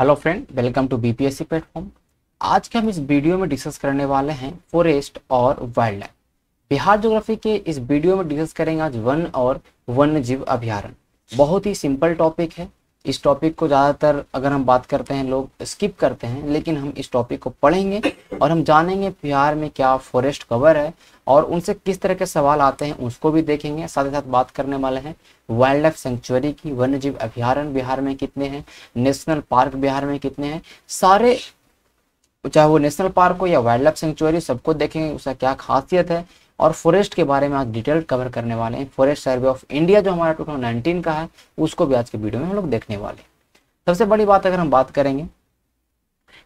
hello friend welcome to BPSC platform आज के हम इस वीडियो में डिस्कस करने वाले हैं फॉरेस्ट और वाइल्ड लाइफ बिहार ज्योग्राफी के इस वीडियो में डिस्कस करेंगे आज वन और वन्य जीव अभ्यारण बहुत ही सिंपल टॉपिक है इस टॉपिक को ज़्यादातर अगर हम बात करते हैं लोग स्किप करते हैं लेकिन हम इस टॉपिक को पढ़ेंगे और हम जानेंगे बिहार में क्या फॉरेस्ट कवर है और उनसे किस तरह के सवाल आते हैं उसको भी देखेंगे साथ ही साथ बात करने वाले हैं वाइल्ड लाइफ सेंचुरी की वन्य जीव अभ्यारण्य बिहार में कितने हैं नेशनल पार्क बिहार में कितने हैं सारे चाहे वो नेशनल पार्क हो या वाइल्ड लाइफ सेंचुरी सबको देखेंगे उसका क्या खासियत है और फॉरेस्ट के बारे में आज डिटेल कवर करने वाले हैं फॉरेस्ट सर्वे ऑफ इंडिया जो हमारा टू का है उसको भी आज के वीडियो में हम लोग देखने वाले हैं सबसे बड़ी बात अगर हम बात करेंगे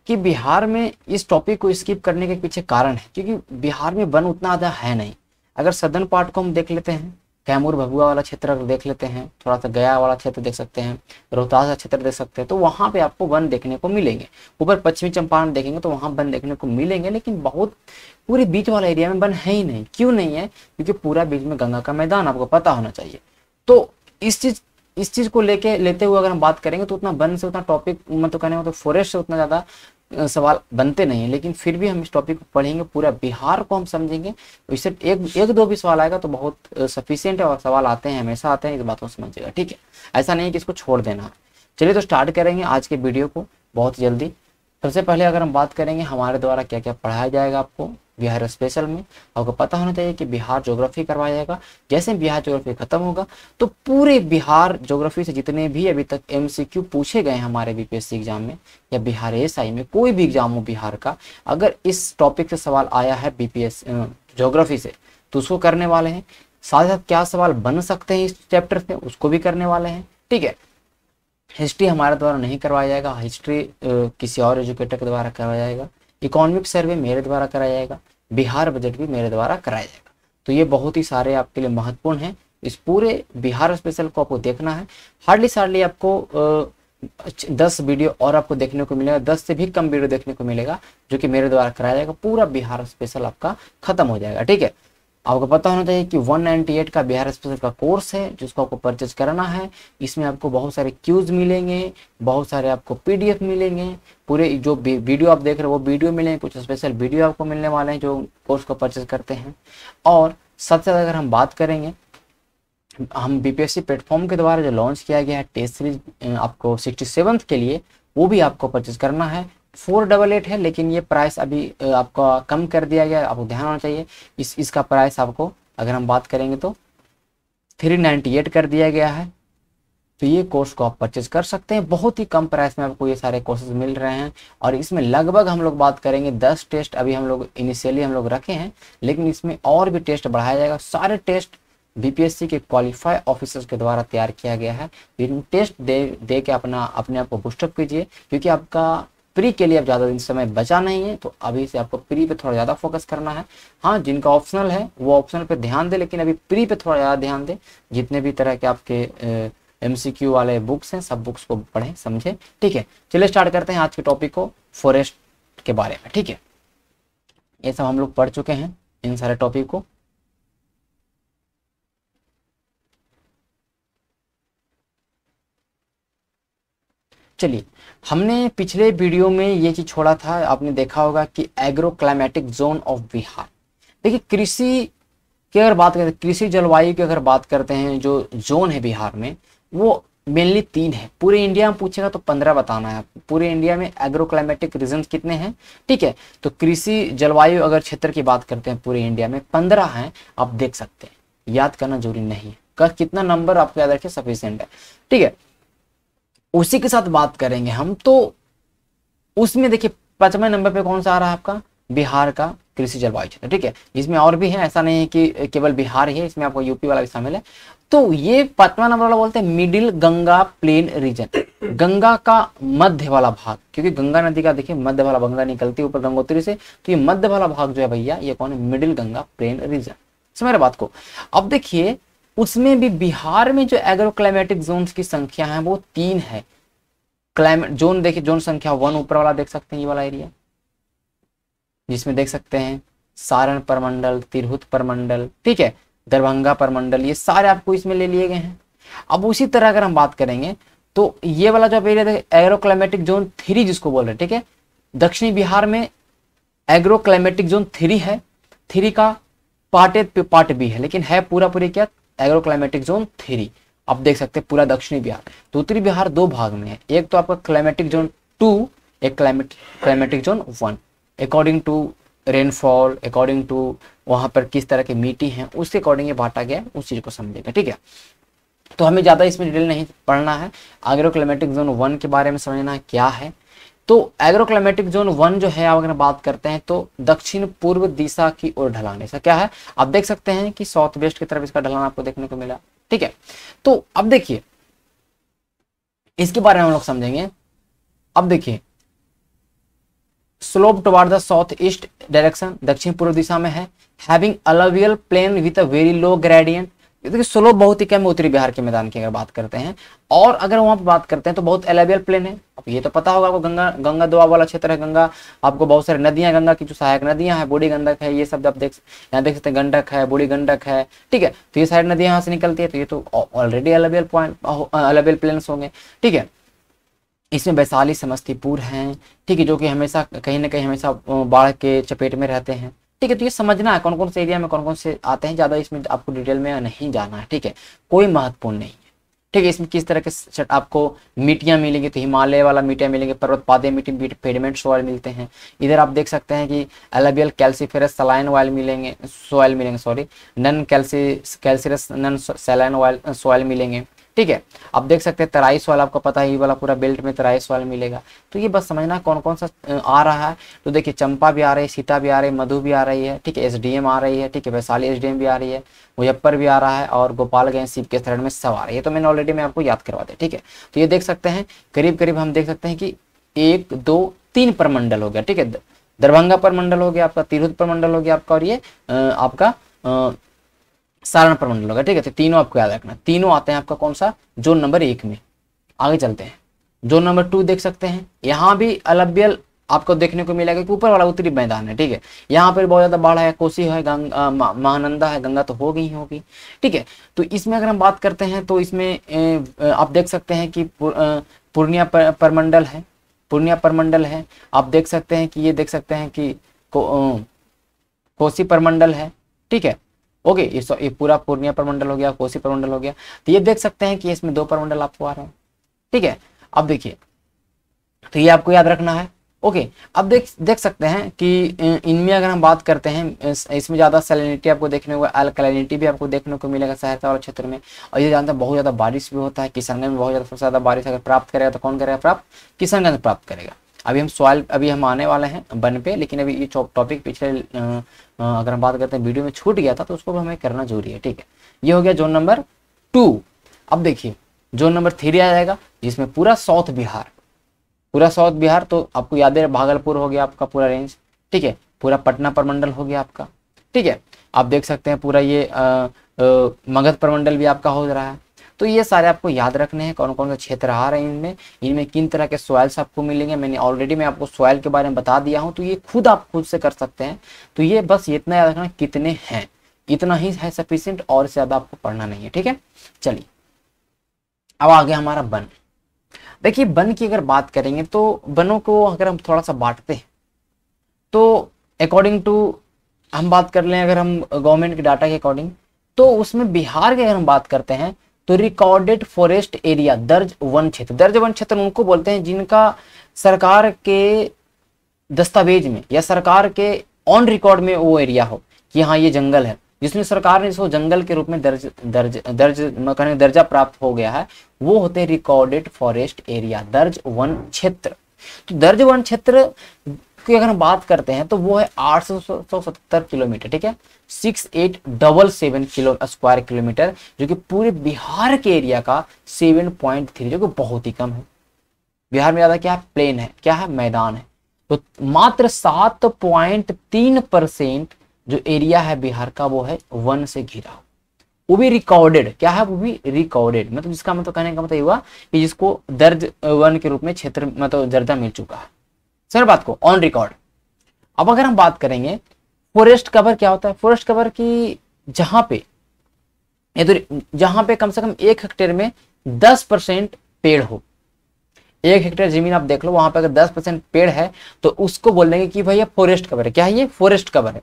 कि बिहार में इस टॉपिक को स्किप करने के पीछे कारण है क्योंकि बिहार में वन उतना ज़्यादा है नहीं अगर सदन पार्ट को हम देख लेते हैं कैमूर भभुआ वाला क्षेत्र देख लेते हैं थोड़ा सा गया वाला क्षेत्र देख सकते हैं रोहतास का क्षेत्र देख सकते हैं तो वहां पे आपको वन देखने को मिलेंगे ऊपर पश्चिमी चंपारण देखेंगे तो वहां वन देखने को मिलेंगे लेकिन बहुत पूरे बीच वाला एरिया में वन है ही नहीं क्यों नहीं है क्योंकि पूरा बीच में गंगा का मैदान आपको पता होना चाहिए तो इस चीज़ इस चीज़ को लेके लेते हुए अगर हम बात करेंगे तो उतना वन से उतना टॉपिक मतलब कहने तो मतलब फॉरेस्ट से उतना ज़्यादा सवाल बनते नहीं है लेकिन फिर भी हम इस टॉपिक को पढ़ेंगे पूरा बिहार को हम समझेंगे तो इससे एक एक दो भी सवाल आएगा तो बहुत सफिशियंट है और सवाल आते हैं हमेशा आते हैं इस बात को समझिएगा ठीक है ऐसा नहीं है कि इसको छोड़ देना चलिए तो स्टार्ट करेंगे आज के वीडियो को बहुत जल्दी सबसे पहले अगर हम बात करेंगे हमारे द्वारा क्या क्या पढ़ाया जाएगा आपको बिहार स्पेशल में आपको पता होना चाहिए कि बिहार ज्योग्राफी करवाया जाएगा जैसे बिहार ज्योग्राफी खत्म होगा तो पूरे बिहार ज्योग्राफी से जितने भी अभी तक एम पूछे गए हमारे बीपीएससी एग्जाम में या बिहार एस में कोई भी एग्जाम हो बिहार का अगर इस टॉपिक से सवाल आया है बीपीएस ज्योग्राफी से तो उसको करने वाले हैं साथ साथ क्या सवाल बन सकते हैं इस चैप्टर से उसको भी करने वाले हैं ठीक है हिस्ट्री हमारे द्वारा नहीं करवाया जाएगा हिस्ट्री किसी और एजुकेटर के द्वारा करवाया जाएगा इकोनॉमिक सर्वे मेरे द्वारा कराया जाएगा बिहार बजट भी मेरे द्वारा कराया जाएगा तो ये बहुत ही सारे आपके लिए महत्वपूर्ण है इस पूरे बिहार स्पेशल को आपको देखना है हार्डली सार्डली आपको दस वीडियो और आपको देखने को मिलेगा दस से भी कम वीडियो देखने को मिलेगा जो कि मेरे द्वारा कराया जाएगा पूरा बिहार स्पेशल आपका खत्म हो जाएगा ठीक है आपको पता होना चाहिए कि 198 का बिहार स्पेशल का कोर्स है जिसको आपको परचेज कराना है इसमें आपको बहुत सारे क्यूज मिलेंगे बहुत सारे आपको पीडीएफ मिलेंगे पूरे जो वीडियो आप देख रहे हो वो वीडियो मिलेंगे कुछ स्पेशल वीडियो आपको मिलने वाले हैं जो कोर्स को परचेज करते हैं और सबसे ज़्यादा अगर हम बात करेंगे हम बीपीएससी प्लेटफॉर्म के द्वारा जो लॉन्च किया गया है टेस्ट सीरीज आपको सिक्सटी के लिए वो भी आपको परचेज करना है फोर डबल एट है लेकिन ये प्राइस अभी आपका कम कर दिया गया आपको ध्यान होना चाहिए इस इसका प्राइस आपको अगर हम बात करेंगे तो थ्री नाइन्टी एट कर दिया गया है तो ये कोर्स को आप परचेज कर सकते हैं बहुत ही कम प्राइस में आपको ये सारे कोर्सेज मिल रहे हैं और इसमें लगभग हम लोग बात करेंगे दस टेस्ट अभी हम लोग इनिशियली हम लोग रखे हैं लेकिन इसमें और भी टेस्ट बढ़ाया जाएगा सारे टेस्ट बीपीएससी के क्वालिफाई ऑफिसर्स के द्वारा तैयार किया गया है इन टेस्ट दे दे के अपना अपने आप को बुस्टअप कीजिए क्योंकि आपका प्री के लिए अब ज़्यादा दिन समय बचा नहीं है तो अभी से आपको प्री पे थोड़ा ज़्यादा फोकस करना है हाँ जिनका ऑप्शनल है वो ऑप्शनल पे ध्यान दे लेकिन अभी प्री पे थोड़ा ज़्यादा ध्यान दे जितने भी तरह के आपके एम वाले बुक्स हैं सब बुक्स को पढ़ें समझें ठीक है चलिए स्टार्ट करते हैं आज के टॉपिक को फॉरेस्ट के बारे में ठीक है ये सब हम लोग पढ़ चुके हैं इन सारे टॉपिक को चलिए हमने पिछले वीडियो में ये चीज़ छोड़ा था आपने देखा होगा कि agro climatic zone of Bihar देखिए कृषि की अगर बात करते हैं कृषि जलवायु की अगर बात करते हैं जो जोन है बिहार में वो मेनली तीन है पूरे इंडिया में पूछेगा तो पंद्रह बताना है पूरे इंडिया में एग्रो क्लाइमेटिक रीजन कितने हैं ठीक है तो कृषि जलवायु अगर क्षेत्र की बात करते हैं पूरे इंडिया में पंद्रह हैं आप देख सकते हैं याद करना जरूरी नहीं है कितना नंबर आपको याद रखे सफिशियंट है ठीक है उसी के साथ बात करेंगे हम तो उसमें देखिए पचवें नंबर पे कौन सा आ रहा है आपका बिहार का कृषि जलवायु क्षेत्र ठीक है इसमें और भी है ऐसा नहीं है कि केवल बिहार ही है इसमें आपको यूपी वाला भी शामिल है तो ये पांचवा नंबर वाला बोलते हैं middle Ganga plain region Ganga का मध्य वाला भाग क्योंकि गंगा नदी का देखिए मध्य वाला गंगा निकलती है ऊपर गंगोत्री से तो ये मध्य वाला भाग जो है भैया ये कौन है मिडिल गंगा प्लेन रीजन समझ रहे बात को अब देखिए उसमें भी बिहार में जो एग्रोक्लाइमेटिक जोन की संख्या है वो तीन है क्लाइमेट जोन देखिए जोन संख्या वन ऊपर वाला देख सकते हैं ये वाला एरिया जिसमें देख सकते हैं सारण परमंडल तिरहुत परमंडल ठीक है दरभंगा परमंडल ये सारे आपको इसमें ले लिए गए हैं अब उसी तरह अगर हम बात करेंगे तो ये वाला जो एरिया एग्रोक्लाइमेटिक जोन थ्री जिसको बोल रहे हैं ठीक है दक्षिणी बिहार में एग्रोक्लाइमेटिक जोन थ्री है थ्री का पार्ट ए पार्ट बी है लेकिन है पूरा पूरी क्या एग्रोक्लाइमेटिक जोन थ्री आप देख सकते हैं पूरा दक्षिणी बिहार तो उत्तरी बिहार दो भाग में है एक तो आपका क्लाइमेटिक जोन टू एक climate climatic zone one according to rainfall according to वहां पर किस तरह की मिट्टी है उसके अकॉर्डिंग ये बांटा गया उस चीज़ को समझेगा ठीक है तो हमें ज़्यादा इसमें डिटेल नहीं पढ़ना है एग्रो क्लाइमेटिक जोन वन के बारे में समझना क्या है तो एग्रोक्लाइमेटिक जोन वन जो है अगर बात करते हैं तो दक्षिण पूर्व दिशा की ओर ढलान ऐसा क्या है आप देख सकते हैं कि साउथ वेस्ट की तरफ इसका ढलान आपको देखने को मिला ठीक है तो अब देखिए इसके बारे में हम लोग समझेंगे अब देखिए slope toward the south east direction दक्षिण पूर्व दिशा में है having alluvial plain with a very low gradient देखिए स्लो बहुत ही कम उत्तरी बिहार के मैदान की अगर बात करते हैं और अगर वहां पर बात करते हैं तो बहुत एलेबियल प्लेन है अब ये तो पता होगा आपको गंगा गंगा दुआ वाला क्षेत्र है गंगा आपको बहुत सारी नदियां गंगा की जो सहायक नदियां हैं बूढ़ी गंडक है ये सब आप देख यहाँ देख सकते हैं गंडक है बूढ़ी गंडक है ठीक है तो ये सारी नदियाँ यहाँ से निकलती है तो ये तो already available point available plane होंगे ठीक है इसमें वैशाली समस्तीपुर हैं ठीक है जो कि हमेशा कहीं ना कहीं हमेशा बाढ़ के चपेट में रहते हैं ठीक है तो ये समझना है कौन कौन से एरिया में कौन कौन से आते हैं ज़्यादा इसमें आपको डिटेल में नहीं जाना है ठीक है कोई महत्वपूर्ण नहीं है ठीक है इसमें किस तरह के आपको मिट्टियां मिलेंगी तो हिमालय वाला मिट्टियाँ मिलेंगे पर्वत पादे मिट्टी बीट पेडमेंट सॉयल मिलते हैं इधर आप देख सकते हैं कि एलबियल कैल्सीफेरस सलाइन ऑयल मिलेंगे सॉयल मिलेंगे sorry non calci calcareous non saline oil soil मिलेंगे ठीक है आप देख सकते हैं तराइस वाला आपको पता है ये वाला पूरा बेल्ट में तराइस वाला मिलेगा तो ये बस समझना कौन कौन सा आ रहा है तो देखिए चंपा भी आ रही है सीता भी आ रही है मधु भी आ रही है ठीक है एसडीएम आ रही है ठीक है वैशाली एसडीएम भी आ रही है मुजफ्फर भी आ रहा है और गोपालगंज शिव के थ्रेड में सब आ रही है तो मैंने ऑलरेडी मैं आपको याद करवा दिया ठीक है तो ये देख सकते हैं करीब करीब हम देख सकते हैं कि एक दो तीन प्रमंडल हो गया ठीक है दरभंगा प्रमंडल हो गया आपका तिरहुत प्रमंडल हो गया आपका और ये आपका सारण प्रमंडल होगा ठीक है तो तीनों आपको याद रखना तीनों आते हैं आपका कौन सा जोन नंबर एक में आगे चलते हैं जोन नंबर टू देख सकते हैं यहाँ भी अलब्यल आपको देखने को मिलेगा कि ऊपर वाला उत्तरी मैदान है ठीक है यहाँ पर बहुत ज्यादा बाढ़ है कोसी है महानंदा है गंगा तो हो गई होगी ठीक है तो इसमें अगर हम बात करते हैं तो इसमें आप देख सकते हैं कि पूर्णिया परमंडल है पूर्णिया परमंडल है आप देख सकते हैं कि ये देख सकते हैं कि को, कोसी परमंडल है ठीक है ओके ये ये पूरा पूर्णिया परमंडल हो गया कोसी परमंडल हो गया तो ये देख सकते हैं कि इसमें दो परमंडल आपको आ रहे हैं ठीक है अब देखिए तो ये आपको याद रखना है ओके अब देख देख सकते हैं कि इनमें अगर हम बात करते हैं इसमें ज़्यादा सैलिनिटी आपको देखने को अलकलिनिटी भी आपको देखने को मिलेगा सहायता वाले क्षेत्र में और ये जानते हैं बहुत ज़्यादा बारिश भी होता है किसानगंज में बहुत ज़्यादा सबसे ज़्यादा बारिश अगर प्राप्त करेगा तो कौन करेगा प्राप्त किसानगंज प्राप्त करेगा अभी हम सवाल अभी हम आने वाले हैं बन पे लेकिन अभी ये टॉपिक पिछले अगर हम बात करते हैं वीडियो में छूट गया था तो उसको हमें करना जरूरी है ठीक है ये हो गया जोन नंबर टू अब देखिए जोन नंबर थ्री आ जाएगा जिसमें पूरा साउथ बिहार पूरा साउथ बिहार तो आपको याद है भागलपुर हो गया आपका पूरा रेंज ठीक है पूरा पटना परमंडल हो गया आपका ठीक है आप देख सकते हैं पूरा ये मगध प्रमंडल भी आपका हो रहा है तो ये सारे आपको याद रखने हैं कौन कौन से क्षेत्र आ रहे हैं इनमें इनमें किन तरह के सॉयल्स आपको मिलेंगे मैंने ऑलरेडी मैं आपको सॉयल के बारे में बता दिया हूँ तो ये खुद आप खुद से कर सकते हैं तो ये बस इतना याद रखना कितने हैं इतना ही है सफिशियंट और ज़्यादा आपको पढ़ना नहीं है ठीक है चलिए अब आगे हमारा बन देखिए बन की अगर बात करेंगे तो बनों को अगर हम थोड़ा सा बांटते हैं तो अकॉर्डिंग टू हम बात कर लें अगर हम गवर्नमेंट के डाटा के अकॉर्डिंग तो उसमें बिहार की अगर हम बात करते हैं तो रिकॉर्डेड फॉरेस्ट एरिया दर्ज वन क्षेत्र दर्ज वन क्षेत्र उनको बोलते हैं जिनका सरकार के दस्तावेज में या सरकार के ऑन रिकॉर्ड में वो एरिया हो कि हाँ ये जंगल है जिसमें सरकार ने इसको जंगल के रूप में दर्ज दर्ज दर्ज कहने दर्जा प्राप्त हो गया है वो होते हैं रिकॉर्डेड फॉरेस्ट एरिया दर्ज वन क्षेत्र तो दर्ज वन क्षेत्र की अगर हम बात करते हैं तो वो है आठ किलोमीटर ठीक है six eight double seven kilo square kilometre जो कि पूरे बिहार के एरिया का सेवन पॉइंट थ्री जो कि बहुत ही कम है बिहार में ज़्यादा क्या है प्लेन है क्या है मैदान है तो मात्र सात पॉइंट तीन परसेंट जो एरिया है बिहार का वो है वन से घिरा वो भी रिकॉर्डेड क्या है वो भी रिकॉर्डेड मतलब जिसका मतलब कहने का मतलब हुआ कि जिसको दर्ज वन के रूप में क्षेत्र मतलब दर्जा मिल चुका है सर बात को ऑन रिकॉर्ड अब अगर हम बात करेंगे फॉरेस्ट कवर क्या होता है फॉरेस्ट कवर की जहां पे तो जहां पे कम से कम एक हेक्टेयर में दस परसेंट पेड़ हो एक हेक्टेयर जमीन आप देख लो वहां पे अगर दस परसेंट पेड़ है तो उसको बोल देंगे कि भैया फॉरेस्ट कवर है क्या है ये फॉरेस्ट कवर है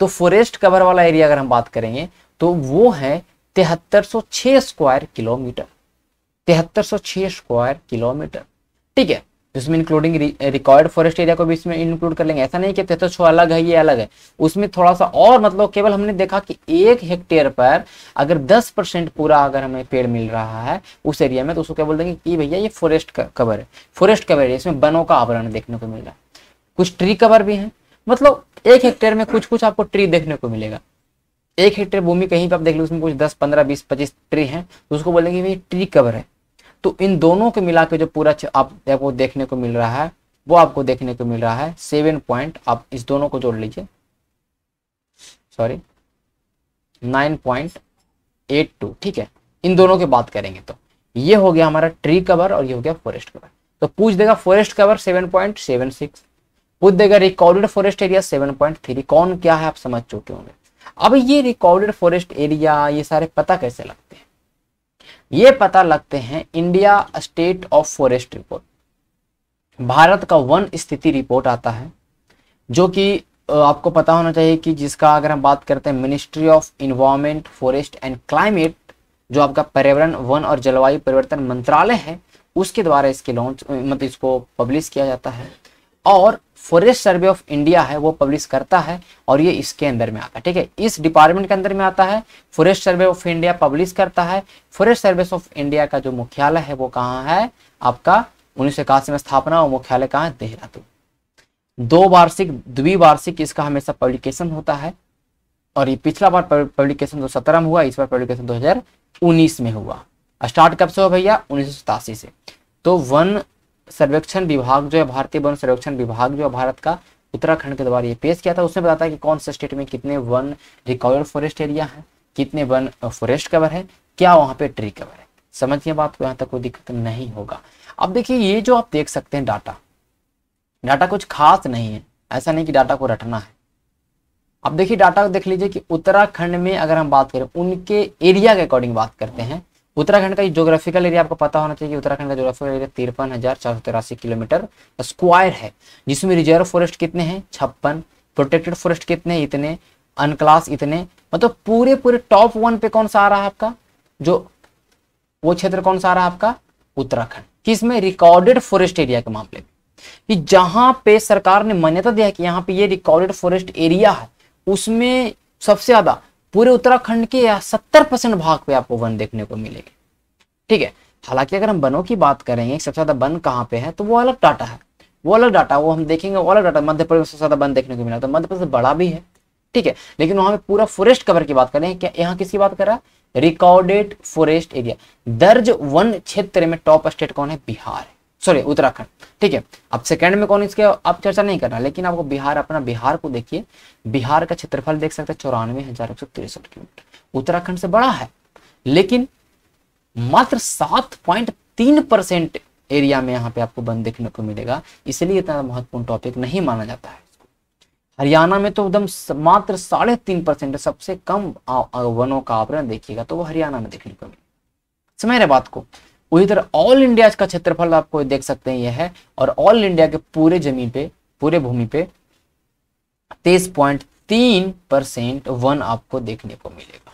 तो फॉरेस्ट कवर वाला एरिया अगर हम बात करेंगे तो वो है तिहत्तर स्क्वायर किलोमीटर तिहत्तर स्क्वायर किलोमीटर ठीक है जिसमें इंक्लूडिंग रिकॉर्ड फॉरेस्ट एरिया को भी इसमें इंक्लूड कर लेंगे ऐसा नहीं कि तेतस अलग है ये अलग है उसमें थोड़ा सा और मतलब केवल हमने देखा कि एक हेक्टेयर पर अगर दस परसेंट पूरा अगर हमें पेड़ मिल रहा है उस एरिया में तो उसको क्या बोल देंगे कि भैया ये फॉरेस्ट कवर है फॉरेस्ट कवर है इसमें वनों का आवरण देखने को मिल रहा है कुछ ट्री कवर भी है मतलब एक हेक्टेयर में कुछ कुछ आपको ट्री देखने को मिलेगा एक हेक्टेयर भूमि कहीं पर आप देख लो उसमें कुछ दस पंद्रह बीस पच्चीस ट्री है तो उसको बोलेंगे भाई ट्री कवर है तो इन दोनों को मिला के जो पूरा आप आपको देखने को मिल रहा है वो आपको देखने को मिल रहा है सेवन पॉइंट आप इस दोनों को जोड़ लीजिए sorry nine point eight two ठीक है इन दोनों की बात करेंगे तो ये हो गया हमारा ट्री कवर और ये हो गया फॉरेस्ट कवर तो पूछ देगा forest cover seven point seven six पूछ देगा recorded forest area seven point three कौन क्या है आप समझ चुके होंगे अब ये रिकॉर्डेड फॉरेस्ट एरिया ये सारे पता कैसे लगते हैं ये पता लगते हैं India state of forest report Bharat का वन स्थिति रिपोर्ट आता है जो कि आपको पता होना चाहिए कि जिसका अगर हम बात करते हैं ministry of environment forest and climate जो आपका पर्यावरण वन और जलवायु परिवर्तन मंत्रालय है उसके द्वारा इसके लॉन्च मतलब इसको पब्लिश किया जाता है और फॉरेस्ट सर्वे ऑफ इंडिया है वो पब्लिश करता है और ये इसके अंदर में आता है ठीक है इस डिपार्टमेंट के अंदर में आता है forest survey of India publish करता है फॉरेस्ट सर्विस ऑफ इंडिया का जो मुख्यालय है वो कहाँ है आपका उन्नीस सौ में स्थापना और मुख्यालय कहाँ है देहरादून दो वार्षिक द्विवार्षिक इसका हमेशा पब्लिकेशन होता है और ये पिछला बार पब्लिकेशन दो सत्रह में हुआ इस बार पब्लिकेशन 2019 में हुआ स्टार्ट कब से हुआ भैया उन्नीस से तो वन सर्वेक्षण विभाग जो है भारतीय वन सर्वेक्षण विभाग जो है भारत का उत्तराखंड के द्वारा ये पेश किया था उसने बताया कि कौन से स्टेट में कितने वन रिकॉर्ड फॉरेस्ट एरिया है कितने वन फॉरेस्ट कवर है क्या वहां पे ट्री कवर है समझिए बात को तो यहाँ तक कोई दिक्कत नहीं होगा अब देखिए ये जो आप देख सकते हैं डाटा डाटा कुछ खास नहीं है ऐसा नहीं कि डाटा को रटना है अब देखिए डाटा को देख लीजिए कि उत्तराखंड में अगर हम बात करें उनके एरिया के अकॉर्डिंग बात करते हैं उत्तराखंड का जोग्राफिकल एरिया आपको पता होना चाहिए उत्तराखंड का जोग्राफिकल एरिया तिरपन हजार चार सौ तिरासी किलोमीटर स्क्वायर है जिसमें रिजर्व फॉरेस्ट कितने हैं छप्पन प्रोटेक्टेड फॉरेस्ट कितने इतने अनक्लास इतने मतलब पूरे पूरे टॉप वन पे कौन सा आ रहा है आपका जो वो क्षेत्र कौन सा आ रहा है आपका उत्तराखंड किसमें रिकॉर्डेड फॉरेस्ट एरिया के मामले में कि जहां पे सरकार ने मान्यता दिया कि यहाँ पे ये रिकॉर्डेड फॉरेस्ट एरिया है उसमें सबसे ज्यादा पूरे उत्तराखंड के सत्तर परसेंट भाग पे आपको वन देखने को मिलेंगे ठीक है हालांकि अगर हम वनों की बात करेंगे सबसे ज्यादा वन कहाँ पे है तो वो अलग डाटा है वो अलग डाटा वो हम देखेंगे वो अलग डाटा मध्य प्रदेश सबसे ज्यादा वन देखने को मिला तो मध्य प्रदेश बड़ा भी है ठीक है लेकिन वहां पे पूरा फॉरेस्ट कवर की बात करें क्या यहाँ किसकी बात कर रहा है रिकॉर्डेड फॉरेस्ट एरिया दर्ज वन क्षेत्र में टॉप स्टेट कौन है बिहार है सॉरी उत्तराखंड ठीक है अब सेकंड में कौन इसके अब चर्चा नहीं कर रहा लेकिन आपको बिहार अपना बिहार को देखिए बिहार का क्षेत्रफल देख सकते हैं चौरानवे हजार एक सौ तिरसठ किलोमीटर उत्तराखंड से बड़ा है लेकिन मात्र सात पॉइंट तीन परसेंट एरिया में यहाँ पे आपको बंद देखने को मिलेगा इसलिए इतना महत्वपूर्ण टॉपिक नहीं माना जाता है हरियाणा में तो एकदम मात्र साढ़े तीन परसेंट सबसे कम वनों का आवरण देखिएगा तो वो हरियाणा में देखने को मिलेगा समझ रहे बात को वही तरह ऑल इंडिया का क्षेत्रफल आपको देख सकते हैं यह है और ऑल इंडिया के पूरे जमीन पे पूरे भूमि पे तेईस पॉइंट तीन परसेंट वन आपको देखने को मिलेगा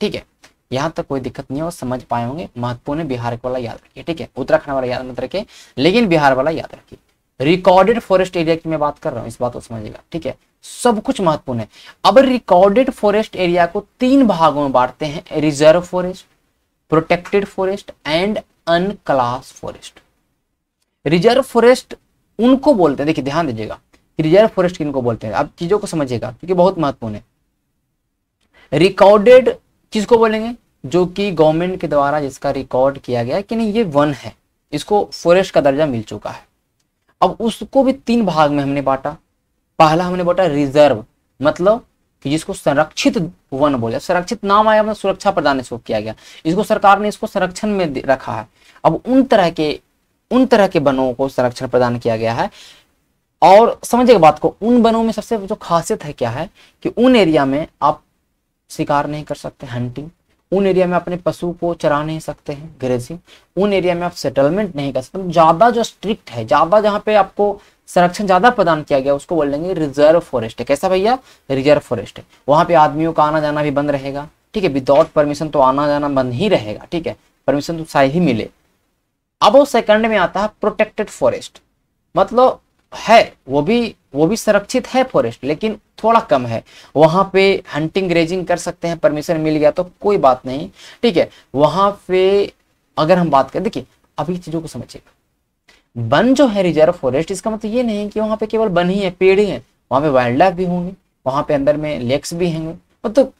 ठीक है यहां तक कोई दिक्कत नहीं है और समझ पाए होंगे महत्वपूर्ण बिहार वाला याद रखिए ठीक है उत्तराखंड वाला याद मत रखिए लेकिन बिहार वाला याद रखिए रिकॉर्डेड फॉरेस्ट एरिया की मैं बात कर रहा हूं इस बात को समझिएगा ठीक है सब कुछ महत्वपूर्ण है अब रिकॉर्डेड फॉरेस्ट एरिया को तीन भागों में बांटते हैं reserve forest protected forest and unclass forest reserve forest उनको बोलते हैं देखिए ध्यान दीजिएगा रिजर्व फॉरेस्ट किनको बोलते हैं आप चीजों को समझिएगा क्योंकि बहुत महत्वपूर्ण है रिकॉर्डेड चीज को बोलेंगे जो कि गवर्नमेंट के द्वारा जिसका रिकॉर्ड किया गया कि नहीं ये वन है इसको फॉरेस्ट का दर्जा मिल चुका है अब उसको भी तीन भाग में हमने बांटा पहला हमने बांटा रिजर्व मतलब कि जिसको संरक्षित वन बोले संरक्षित नाम आया मतलब सुरक्षा प्रदान इसको किया गया इसको सरकार ने इसको संरक्षण में रखा है अब उन तरह के उन तरह के वनों को संरक्षण प्रदान किया गया है और समझिएगा बात को उन वनों में सबसे जो खासियत है क्या है कि उन एरिया में आप शिकार नहीं कर सकते हंटिंग उन एरिया में अपने पशु को चरा नहीं सकते हैं ग्रेजिंग उन एरिया में आप सेटलमेंट नहीं कर सकते ज़्यादा जो स्ट्रिक्ट है ज़्यादा जहाँ पे आपको संरक्षण ज्यादा प्रदान किया गया उसको बोल देंगे रिजर्व फॉरेस्ट है कैसा भैया रिजर्व फॉरेस्ट है वहां पे आदमियों का आना जाना भी बंद रहेगा ठीक है विदाउट परमिशन तो आना जाना बंद ही रहेगा ठीक है परमिशन तो शायद ही मिले अब वो सेकंड में आता है प्रोटेक्टेड फॉरेस्ट मतलब है वो भी वो भी संरक्षित है फॉरेस्ट लेकिन थोड़ा कम है वहां पे हंटिंग ग्रेजिंग कर सकते हैं परमिशन मिल गया तो कोई बात नहीं ठीक है वहां पे अगर हम बात करें देखिए अभी चीज़ों को समझिएगा वन जो है रिजर्व फॉरेस्ट इसका मतलब ये नहीं कि वहाँ पे केवल वन ही है पेड़ ही है वहाँ पे वाइल्ड लाइफ भी होंगे वहाँ पे अंदर में लेक्स भी होंगे मतलब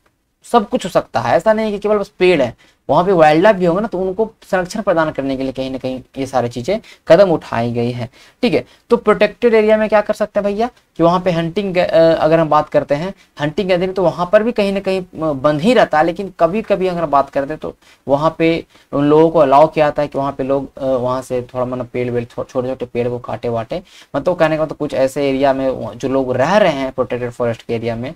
सब कुछ हो सकता है ऐसा नहीं कि केवल बस पेड़ है वहाँ पे वाइल्ड लाइफ भी होगा ना तो उनको संरक्षण प्रदान करने के लिए कहीं ना कहीं ये सारी चीज़ें कदम उठाई गई है ठीक है तो प्रोटेक्टेड एरिया में क्या कर सकते हैं भैया कि वहाँ पे हंटिंग अगर हम बात करते हैं हंटिंग गैदरिंग तो वहां पर भी कहीं ना कहीं बंद ही रहता है लेकिन कभी कभी अगर बात करते हैं तो वहाँ पे उन लोगों को अलाउ किया जाता है कि वहां पे लोग वहाँ से थोड़ा मतलब पेड़ वेड़ छोटे छोटे पेड़ को काटे वाटे मतलब कहने का तो कुछ ऐसे एरिया में जो लोग रह रहे हैं प्रोटेक्टेड फॉरेस्ट के एरिया में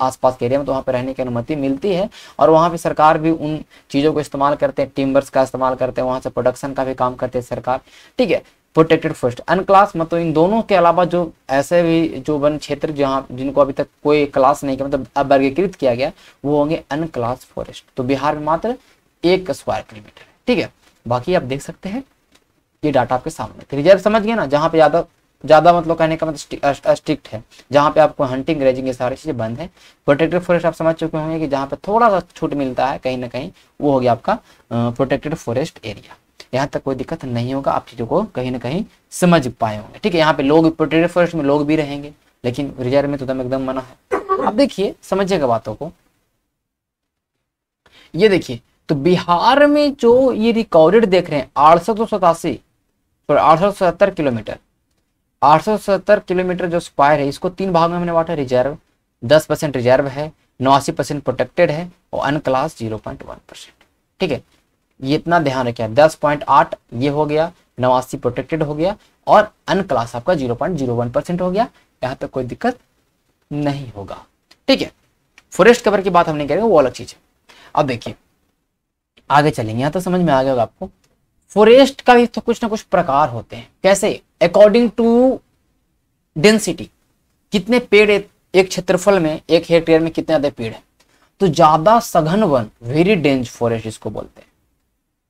आसपास के एरिया में तो वहाँ पर रहने की अनुमति मिलती है और वहां पर सरकार भी उन चीज़ों को इस्तेमाल करते हैं टीम वर्क का इस्तेमाल करते हैं वहां से प्रोडक्शन का भी काम करते हैं सरकार ठीक है प्रोटेक्टेड फर्स्ट अनक्लास मतलब इन दोनों के अलावा जो ऐसे भी जो वन क्षेत्र जहाँ जिनको अभी तक कोई क्लास नहीं किया मतलब अब वर्गीकृत किया गया वो होंगे अनक्लास फॉरेस्ट तो बिहार में मात्र एक स्क्वायर किलोमीटर ठीक है बाकी आप देख सकते हैं ये डाटा आपके सामने रिजर्व समझ गए ना जहाँ पे ज्यादा ज़्यादा मतलब कहने का मतलब स्ट्रिक्ट है जहाँ पे आपको हंटिंग ग्रेजिंग ये सारी चीज़ें बंद है प्रोटेक्टेड फॉरेस्ट आप समझ चुके होंगे कि जहाँ पे थोड़ा सा छूट मिलता है कहीं ना कहीं वो हो गया आपका प्रोटेक्टेड फॉरेस्ट एरिया यहाँ तक कोई दिक्कत नहीं होगा आप चीज़ों को कहीं ना कहीं समझ पाए होंगे ठीक है यहाँ पे लोग प्रोटेक्टेड फॉरेस्ट में लोग भी रहेंगे लेकिन रिजर्व में तो दम एकदम मना है अब देखिए समझिएगा बातों को ये देखिए तो बिहार में जो ये रिकॉर्डेड देख रहे हैं आठ सौ तो सतासी आठ सौ सत्तर किलोमीटर 870 किलोमीटर जो स्क्वायर है इसको तीन भाग में हमने बांटा रिजर्व 10 परसेंट रिजर्व है नवासी परसेंट प्रोटेक्टेड है और अनक्लास 0.1 परसेंट ठीक है ये इतना ध्यान रखिए 10.8 ये हो गया नवासी प्रोटेक्टेड हो गया और अनक्लास आपका 0.01 परसेंट हो गया यहाँ पे कोई दिक्कत नहीं होगा ठीक है फॉरेस्ट कवर की बात हमने करेंगे वो अलग चीज है अब देखिए आगे चलेंगे यहाँ तो समझ में आ गया होगा आपको फॉरेस्ट का भी तो कुछ ना कुछ प्रकार होते हैं कैसे अकॉर्डिंग टू डेंसिटी कितने पेड़ एक क्षेत्रफल में एक हेक्टेयर में कितने ज्यादा पेड़ है तो ज्यादा सघन वन वेरी डेंस फॉरेस्ट इसको बोलते हैं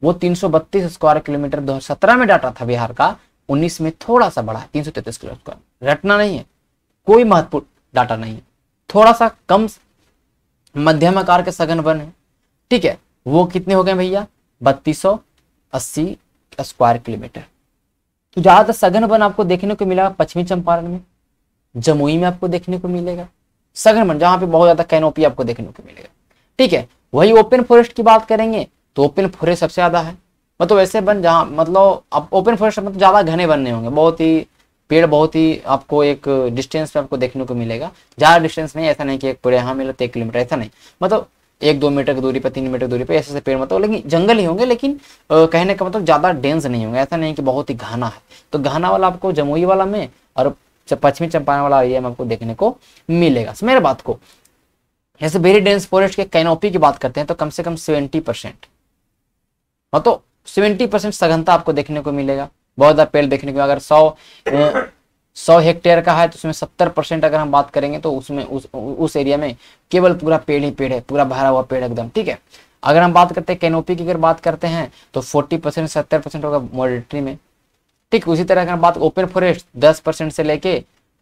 वो 332 स्क्वायर किलोमीटर 2017 में डाटा था बिहार का 19 में थोड़ा सा बढ़ा है तीन किलोमीटर स्क्वायर रटना नहीं है कोई महत्वपूर्ण डाटा नहीं है थोड़ा सा कम मध्यम आकार के सघन वन है ठीक है वो कितने हो गए भैया बत्तीस स्क्वायर किलोमीटर तो ज़्यादातर सघन वन आपको देखने को मिला पश्चिमी चंपारण में जमुई में आपको देखने को मिलेगा सघन वन जहां पे बहुत ज़्यादा कैनोपी आपको देखने को मिलेगा ठीक है वही ओपन फॉरेस्ट की बात करेंगे तो ओपन फॉरेस्ट सबसे ज़्यादा है मतलब ऐसे वन जहाँ मतलब आप ओपन फॉरेस्ट मतलब ज़्यादा घने बनने होंगे बहुत ही पेड़ बहुत ही आपको एक डिस्टेंस पे आपको देखने को मिलेगा ज़्यादा डिस्टेंस नहीं ऐसा नहीं कि एक पेड़ यहाँ मिले तो एक किलोमीटर ऐसा नहीं मतलब एक दो मीटर की दूरी पर तीन मीटर की दूरी पर ऐसे ऐसे पेड़ मतलब लेकिन जंगल ही होंगे लेकिन कहने का मतलब ज़्यादा डेंस नहीं होंगे ऐसा नहीं कि बहुत ही घना है तो घना वाला आपको जमुई वाला में और पश्चिमी चंपारण वाला एरिया में आपको देखने को मिलेगा मेरे बात को जैसे वेरी डेंस फॉरेस्ट के कैनोपी की बात करते हैं तो कम से कम सेवेंटी परसेंट मतलब सेवेंटी परसेंट सघनता आपको देखने को मिलेगा बहुत ज़्यादा पेड़ देखने को अगर सौ सौ हेक्टेयर का है तो उसमें सत्तर परसेंट अगर हम बात करेंगे तो उसमें उस उस एरिया में केवल पूरा पेड़ ही पेड़ है पूरा भरा हुआ पेड़ एकदम ठीक है अगर हम बात करते हैं कैनोपी की अगर बात करते हैं तो फोर्टी परसेंट सत्तर परसेंट होगा मॉडरेटरी में ठीक उसी तरह अगर हम बात ओपन फॉरेस्ट दस परसेंट से लेके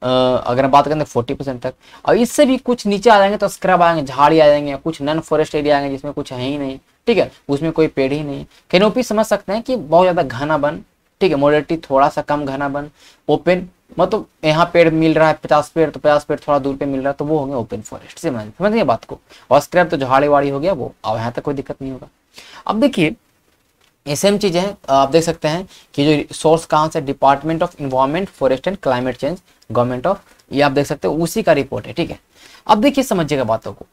अगर हम बात करें फोर्टी परसेंट तक और इससे भी कुछ नीचे आ जाएंगे तो स्क्रब आएंगे झाड़ी आ जाएंगे कुछ नॉन फॉरेस्ट एरिया आएंगे जिसमें कुछ है ही नहीं ठीक है उसमें कोई पेड़ ही नहीं कैनोपी समझ सकते हैं कि बहुत ज़्यादा घना बन ठीक है मॉडरेटरी थोड़ा सा कम घना बन ओपन मतलब यहाँ पेड़ मिल रहा है पचास पेड़ तो पचास पेड़ थोड़ा दूर पे मिल रहा है तो वो होंगे ओपन फॉरेस्ट से समझ गए बात को और स्क्रैप तो झाड़ी वाड़ी हो गया वो अब यहाँ तक कोई दिक्कत नहीं होगा अब देखिए ये सेम चीज़ है आप देख सकते हैं कि जो सोर्स कहाँ से department of environment forest and climate change government of ये आप देख सकते हो उसी का रिपोर्ट है ठीक है अब देखिए समझिएगा बातों को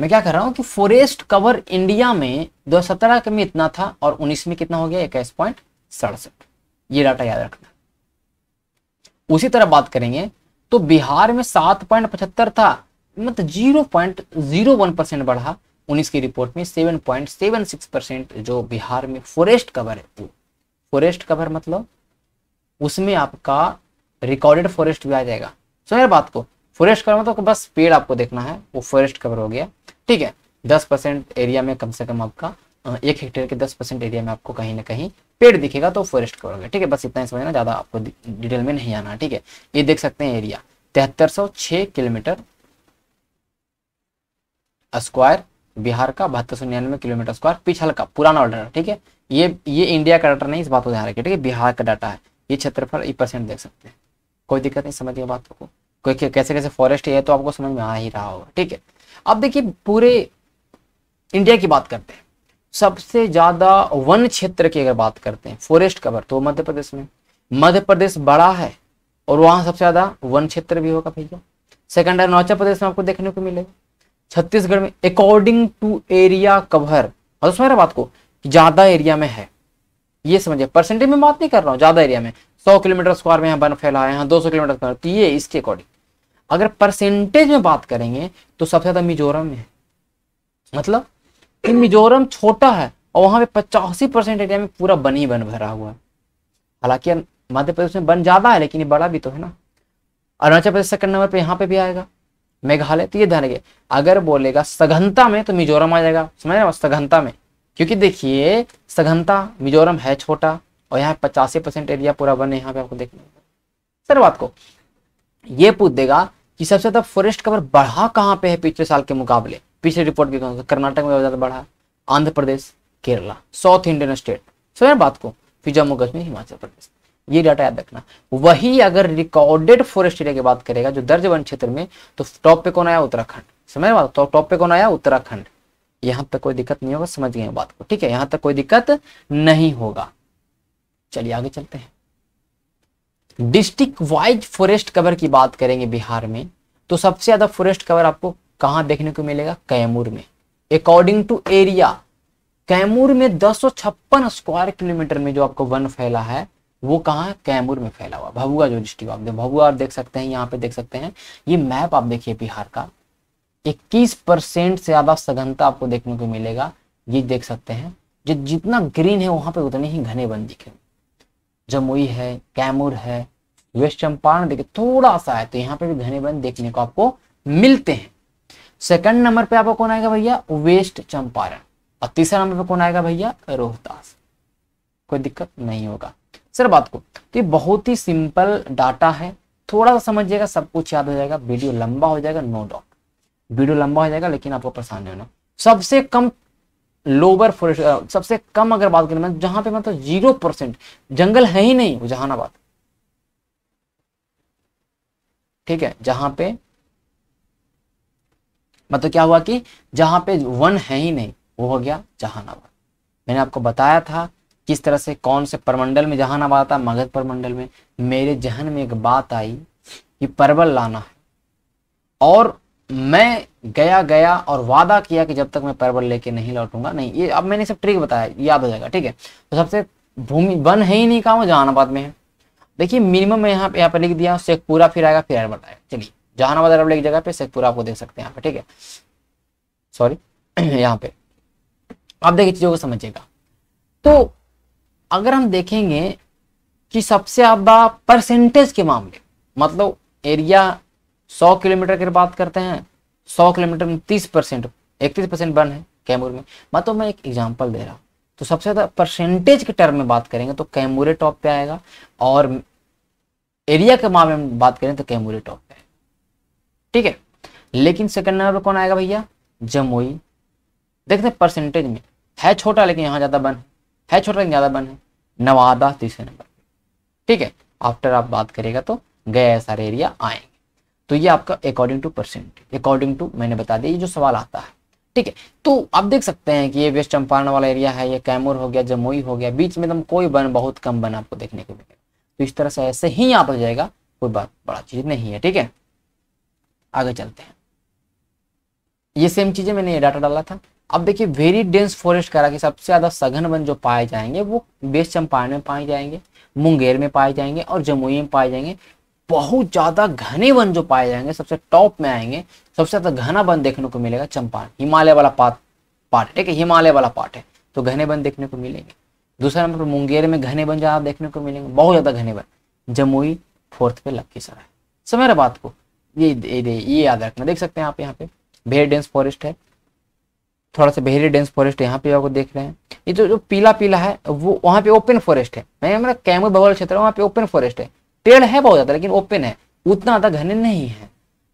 मैं क्या कर रहा हूँ कि फॉरेस्ट कवर इंडिया में दो में इतना था और उन्नीस में कितना हो गया इक्कीस पॉइंट सड़सठ ये डाटा याद रखना उसी तरह बात करेंगे तो बिहार में सात पॉइंट पचहत्तर था मतलब zero point zero one percent बढ़ा उन्नीस की रिपोर्ट में seven point seven six percent जो बिहार में फॉरेस्ट कवर है फॉरेस्ट कवर मतलब उसमें आपका रिकॉर्डेड फॉरेस्ट भी आ जाएगा समझ बात को फॉरेस्ट कवर मतलब बस पेड़ आपको देखना है वो फॉरेस्ट कवर हो गया ठीक है दस परसेंट एरिया में कम से कम आपका एक हेक्टेयर के दस परसेंट एरिया में आपको कहीं ना कहीं पेड़ दिखेगा तो फॉरेस्ट करोगे ठीक है बस इतना ही समझना ज़्यादा आपको डिटेल में नहीं आना ठीक है ये देख सकते हैं एरिया तिहत्तर किलोमीटर स्क्वायर बिहार का बहत्तर सौ निन्यानवे किलोमीटर स्क्वायर पिछल का पुराना ऑर्डर ठीक है ये ये इंडिया का डाटा नहीं इस बात को ध्यान रखिए ठीक है बिहार का डाटा है ये क्षेत्रफल परसेंट देख सकते हैं कोई दिक्कत नहीं गया बात को कोई कैसे कैसे फॉरेस्ट है तो आपको समझ में आ ही रहा होगा ठीक है अब देखिए पूरे इंडिया की बात करते हैं सबसे ज्यादा वन क्षेत्र की अगर बात करते हैं फॉरेस्ट कवर तो मध्य प्रदेश में मध्य प्रदेश बड़ा है और वहां सबसे ज्यादा वन क्षेत्र भी होगा भैया सेकंड है अरुणाचल प्रदेश में आपको देखने को मिलेगा छत्तीसगढ़ में अकॉर्डिंग टू एरिया कवर और उसमें बात को ज्यादा एरिया में है ये समझिए परसेंटेज में बात नहीं कर रहा हूँ ज्यादा एरिया में सौ किलोमीटर स्क्वायर में यहाँ वन फैला है दो सौ किलोमीटर स्क्वायर तो ये इसके अकॉर्डिंग अगर परसेंटेज में बात करेंगे तो सबसे ज्यादा मिजोरम में है मतलब लेकिन मिजोरम छोटा है और वहां पे पचासी परसेंट एरिया में पूरा बन ही बन भरा हुआ है हालांकि मध्य प्रदेश में बन ज़्यादा है लेकिन ये बड़ा भी तो है ना अरुणाचल प्रदेश सेकंड नंबर पे यहाँ पे भी आएगा मेघालय तो ये ध्यान रखिए अगर बोलेगा सघनता में तो मिजोरम आ जाएगा समझ रहे सघनता में क्योंकि देखिए सघनता मिजोरम है छोटा और यहाँ पचासी परसेंट एरिया पूरा बने यहाँ पे आपको देखना सर बात को ये पूछ देगा कि सबसे ज्यादा फॉरेस्ट कवर बढ़ा कहाँ पे है पिछले साल के मुकाबले पिछले रिपोर्ट के कर्नाटक में ज्यादा बढ़ा Andhra Pradesh Kerala south Indian state समझ बात को फिर जम्मू कश्मीर हिमाचल प्रदेश ये डाटा याद रखना वही अगर रिकॉर्डेड फॉरेस्ट एरिया की बात करेगा जो दर्ज वन क्षेत्र में तो टॉप पे कौन आया उत्तराखंड समझ बात तो टॉप पे कौन आया उत्तराखंड यहां तक कोई दिक्कत नहीं होगा समझ गए बात को ठीक है यहां तक कोई दिक्कत नहीं होगा चलिए आगे चलते हैं डिस्ट्रिक्ट वाइज फॉरेस्ट कवर की बात करेंगे बिहार में तो सबसे ज्यादा फॉरेस्ट कवर आपको कहा देखने को मिलेगा कैमूर में अकॉर्डिंग टू एरिया कैमूर में दस स्क्वायर किलोमीटर में जो आपको वन फैला है वो कहाँ कैमूर में फैला हुआ भभुआ जो डिस्ट्रिक्ट आप भभुआ देख सकते हैं यहाँ पे देख सकते हैं ये मैप आप देखिए बिहार का 21 परसेंट से ज़्यादा सघनता आपको देखने को मिलेगा ये देख सकते हैं जो जितना ग्रीन है वहां पे उतने ही घने बन दिखे जमुई है कैमूर है वेस्ट चंपारण देखिए थोड़ा सा है तो यहाँ पे भी घने बन देखने को आपको मिलते हैं सेकंड नंबर पे आपको कौन आएगा भैया वेस्ट चंपारण और तीसरा नंबर पे कौन आएगा भैया रोहतास कोई दिक्कत नहीं होगा सर बात को तो ये बहुत ही सिंपल डाटा है थोड़ा सा समझिएगा सब कुछ याद हो जाएगा वीडियो लंबा हो जाएगा नो डाउट वीडियो लंबा हो जाएगा लेकिन आपको परेशान नहीं होना सबसे कम लोअर फॉरेस्ट सबसे कम अगर बात करें मतलब जहां पे मतलब जीरो परसेंट जंगल है ही नहीं वो जहानाबाद ठीक है जहां पे मतलब क्या हुआ कि जहां पे वन है ही नहीं वो हो गया जहानाबाद मैंने आपको बताया था किस तरह से कौन से परमंडल में जहानाबाद आता मगध परमंडल में मेरे जहन में एक बात आई कि परवल लाना है और मैं गया गया और वादा किया कि जब तक मैं परवल लेके नहीं लौटूंगा नहीं ये अब मैंने सब ट्रिक बताया याद हो जाएगा ठीक है तो सबसे भूमि वन है ही नहीं कहा वो जहानाबाद में है देखिए मिनिमम मैं यहाँ पे यहाँ पे लिख दिया शेखपुरा फिर आएगा फिर बताया चलिए जहानाबाद अरब एक जगह पे शेखपुरा आपको देख सकते हैं यहाँ पे ठीक है सॉरी यहाँ पे आप देखिए चीजों को समझिएगा तो अगर हम देखेंगे कि सबसे ज्यादा परसेंटेज के मामले मतलब एरिया 100 किलोमीटर की बात करते हैं 100 किलोमीटर में 30 परसेंट इकतीस परसेंट बन है कैमूर में मतलब मैं एक एग्जांपल दे रहा हूँ तो सबसे ज़्यादा परसेंटेज के टर्म में बात करेंगे तो कैमूरे टॉप पे आएगा और एरिया के मामले में बात करें तो कैमूरे टॉप पे आएगा ठीक है लेकिन सेकंड नंबर पर कौन आएगा भैया जमुई देखते हैं परसेंटेज में है छोटा लेकिन यहाँ ज़्यादा बन है है छोटा लेकिन ज़्यादा बन है नवादा तीसरे नंबर ठीक है आफ्टर आप बात करेगा तो गए सारे एरिया आएंगे तो ये आपका according to percentage according to मैंने बता दिया ये जो सवाल आता है ठीक है तो आप देख सकते हैं कि ये वेस्ट चंपारण वाला एरिया है ये कैमूर हो गया जमुई हो गया बीच में तो कोई बन बहुत कम बन आपको देखने को मिलेगा तो इस तरह से ऐसे ही यहाँ पर जाएगा कोई बात बड़ा चीज़ नहीं है ठीक है आगे चलते हैं ये सेम चीज़ें मैंने ये डाटा डाला था अब देखिए वेरी डेंस फॉरेस्ट करा के सबसे ज़्यादा सघन वन जो पाए जाएंगे वो बेस्ट चंपारण में पाए जाएंगे मुंगेर में पाए जाएंगे और जमुई में पाए जाएंगे बहुत ज़्यादा घने वन जो पाए जाएंगे सबसे टॉप में आएंगे सबसे ज़्यादा घना वन देखने को मिलेगा चंपारण हिमालय वाला पार्ट पार्ट ठीक है हिमालय वाला पार्ट है तो घने वन देखने को मिलेंगे दूसरा नंबर मुंगेर में घने वन ज़्यादा देखने को मिलेंगे बहुत ज़्यादा घने वन जमुई फोर्थ पे लक्की सर है समय बात को ये ये ये याद रखना देख सकते हैं आप यहाँ पे वेरी डेंस फॉरेस्ट है थोड़ा सा वेरी डेंस फॉरेस्ट यहाँ पे आपको देख रहे हैं ये जो जो पीला पीला है वो वहाँ पे ओपन फॉरेस्ट है मैं मेरा कैमूर बगल क्षेत्र है वहाँ पे ओपन फॉरेस्ट है पेड़ है बहुत ज़्यादा लेकिन ओपन है उतना ज़्यादा घने नहीं है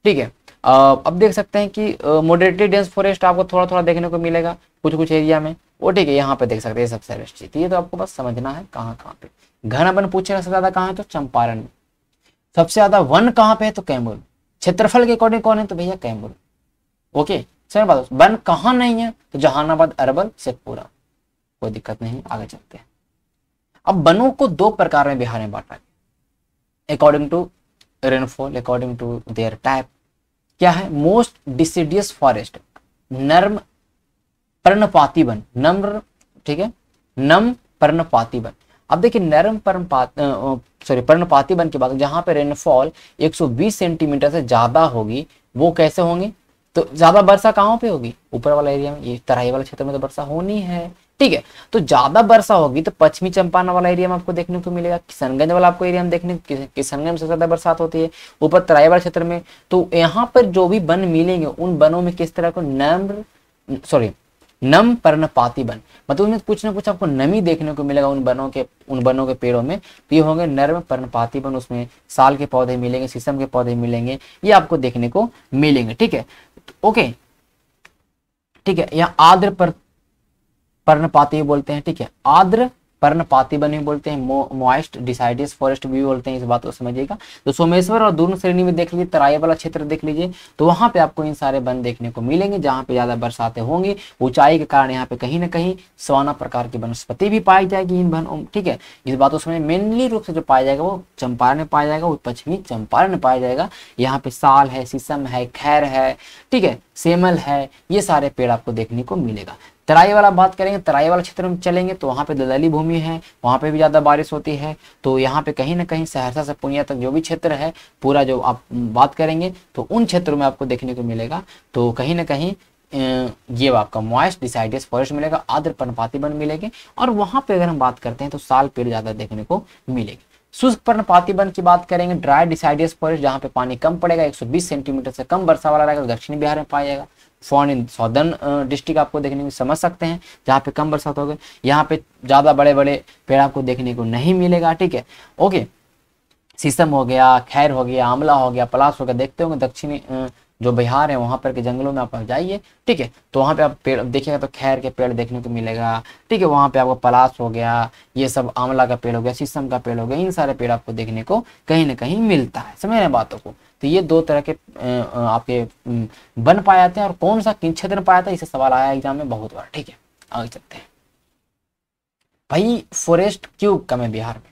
ठीक है अब देख सकते हैं कि मोडरेटेड डेंस फॉरेस्ट आपको थोड़ा थोड़ा देखने को मिलेगा कुछ कुछ एरिया में वो ठीक है यहाँ पे देख सकते हैं सबसे सारे चीज ये तो आपको बस समझना है कहाँ कहाँ पे बन पूछे सबसे ज्यादा कहाँ है तो चंपारण सबसे ज्यादा वन कहाँ पे है तो कैमूर में क्षेत्रफल के अकॉर्डिंग कौन है तो भैया कैमूर ओके सर बात वन कहाँ नहीं है तो जहानाबाद अरबल शेखपुरा कोई दिक्कत नहीं आगे चलते हैं अब वनों को दो प्रकार में बिहार में बांटा गया according to rainfall according to their type क्या है मोस्ट डिसीडियस फॉरेस्ट नर्म पर्णपाती वन नम्र ठीक है नम पर्णपाती वन अब देखिए नरम पर्णपात सॉरी पर्णपाती वन की बात जहां पर रेनफॉल 120 सेंटीमीटर से ज़्यादा होगी वो कैसे होंगे तो ज़्यादा वर्षा कहाँ पे होगी ऊपर वाला एरिया में ये तराई वाले क्षेत्र में तो वर्षा होनी है ठीक है तो ज़्यादा वर्षा होगी तो पश्चिमी चंपारण वाला एरिया में आपको देखने को मिलेगा किशनगंज वाला आपको एरिया में देखने किशनगंज से ज़्यादा बरसात होती है ऊपर तराई वाले क्षेत्र में तो यहाँ पर जो भी वन मिलेंगे उन वनों में किस तरह को नम्र सॉरी नम पर्णपाती बन मतलब उसमें कुछ ना कुछ आपको नमी देखने को मिलेगा उन बनों के उन बनों के पेड़ों में तो ये होंगे नर्म पर्णपाती बन उसमें साल के पौधे मिलेंगे शीशम के पौधे मिलेंगे ये आपको देखने को मिलेंगे ठीक है तो ओके ठीक है यहाँ आद्र पर पर्णपाती बोलते हैं ठीक है आद्र पर्णपाती बने बोलते हैं मॉइस्ट डिसाइडिस फॉरेस्ट भी बोलते हैं इस बात को समझिएगा तो सोमेश्वर और दूर श्रेणी में देख लीजिए तराई वाला क्षेत्र देख लीजिए तो वहां पे आपको इन सारे वन देखने को मिलेंगे जहां पे ज़्यादा बरसातें होंगी ऊंचाई के कारण यहाँ पे कहीं ना कहीं सवाना प्रकार की वनस्पति भी पाई जाएगी इन वन ठीक है इस बात को समझ मेनली रूप से जो पाया जाएगा वो चंपारण में पाया जाएगा वो पश्चिमी चंपारण में पाया जाएगा यहाँ पे साल है शीशम है खैर है ठीक है सेमल है ये सारे पेड़ आपको देखने को मिलेगा तराई वाला बात करेंगे तराई वाला क्षेत्र में चलेंगे तो वहाँ पे दलदली भूमि है वहाँ पे भी ज़्यादा बारिश होती है तो यहाँ पे कहीं ना कहीं सहरसा से पूर्णिया तक जो भी क्षेत्र है पूरा जो आप बात करेंगे तो उन क्षेत्रों में आपको देखने को मिलेगा तो कहीं ना कहीं ये आपका मॉइस्ट डिसाइडियस फॉरेस्ट मिलेगा आद्र पर्णपाती वन मिलेगी और वहाँ पे अगर हम बात करते हैं तो साल पेड़ ज़्यादा देखने को मिलेगी शुष्क पर्णपाती वन की बात करेंगे ड्राई डिसाइडियस फॉरेस्ट जहाँ पे पानी कम पड़ेगा 120 सेंटीमीटर से कम वर्षा वाला रहेगा दक्षिण बिहार में पाया जाएगा फॉर्न इन सौदर्न डिस्ट्रिक्ट आपको देखने को समझ सकते हैं जहाँ पे कम बरसात होगी यहाँ पे ज़्यादा बड़े बड़े पेड़ आपको देखने को नहीं मिलेगा ठीक है ओके सीसम हो गया खैर हो गया आंवला हो गया पलास हो गया देखते होंगे दक्षिणी जो बिहार है वहां पर के जंगलों में आप जाइए ठीक है तो वहाँ पे आप पेड़ देखिएगा तो खैर के पेड़ देखने को मिलेगा ठीक है वहां पे आपको पलास हो गया ये सब आंवला का पेड़ हो गया शीशम का पेड़ हो गया इन सारे पेड़ आपको देखने को कहीं ना कहीं मिलता है समझ रहे बातों को तो ये दो तरह के आपके बन पाए जाते हैं और कौन सा किन क्षेत्र में पाया था इसे सवाल आया एग्जाम में बहुत बार ठीक है आगे चलते हैं भाई फॉरेस्ट क्यों कम है बिहार में